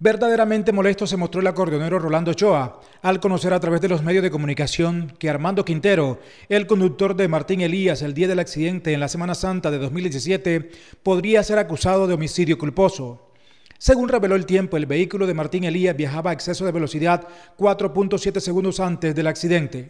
Verdaderamente molesto se mostró el acordeonero Rolando Ochoa al conocer a través de los medios de comunicación que Armando Quintero, el conductor de Martín Elías el día del accidente en la Semana Santa de 2017, podría ser acusado de homicidio culposo. Según reveló el tiempo, el vehículo de Martín Elías viajaba a exceso de velocidad 4.7 segundos antes del accidente.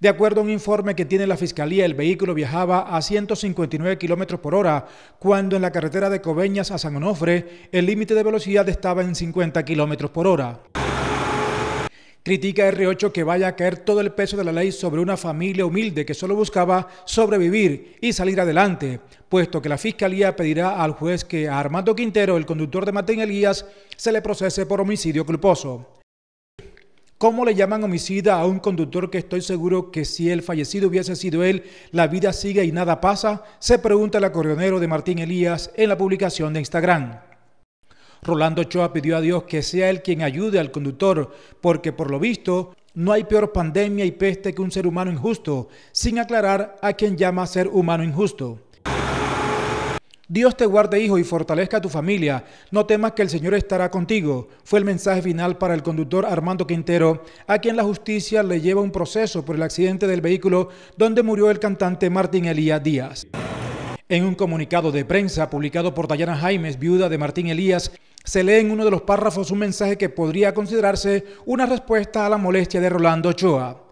De acuerdo a un informe que tiene la Fiscalía, el vehículo viajaba a 159 kilómetros por hora, cuando en la carretera de Cobeñas a San Onofre el límite de velocidad estaba en 50 kilómetros por hora. Critica R8 que vaya a caer todo el peso de la ley sobre una familia humilde que solo buscaba sobrevivir y salir adelante, puesto que la Fiscalía pedirá al juez que a Armando Quintero, el conductor de Martín Elías, se le procese por homicidio culposo. ¿Cómo le llaman homicida a un conductor que estoy seguro que si el fallecido hubiese sido él, la vida sigue y nada pasa? Se pregunta el acordeonero de Martín Elías en la publicación de Instagram. Rolando Ochoa pidió a Dios que sea él quien ayude al conductor, porque por lo visto no hay peor pandemia y peste que un ser humano injusto, sin aclarar a quien llama ser humano injusto. Dios te guarde, hijo, y fortalezca a tu familia. No temas que el Señor estará contigo. Fue el mensaje final para el conductor Armando Quintero, a quien la justicia le lleva un proceso por el accidente del vehículo donde murió el cantante Martín Elías Díaz. En un comunicado de prensa publicado por Dayana Jaimes, viuda de Martín Elías, se lee en uno de los párrafos un mensaje que podría considerarse una respuesta a la molestia de Rolando Ochoa.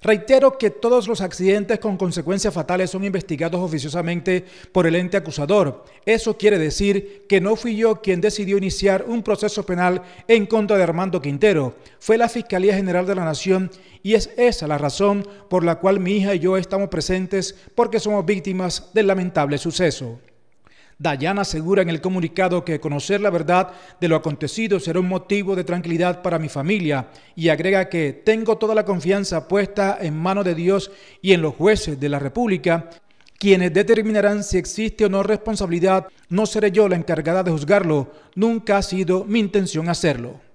Reitero que todos los accidentes con consecuencias fatales son investigados oficiosamente por el ente acusador. Eso quiere decir que no fui yo quien decidió iniciar un proceso penal en contra de Armando Quintero. Fue la Fiscalía General de la Nación y es esa la razón por la cual mi hija y yo estamos presentes porque somos víctimas del lamentable suceso. Dayana asegura en el comunicado que conocer la verdad de lo acontecido será un motivo de tranquilidad para mi familia y agrega que tengo toda la confianza puesta en manos de Dios y en los jueces de la República quienes determinarán si existe o no responsabilidad, no seré yo la encargada de juzgarlo, nunca ha sido mi intención hacerlo.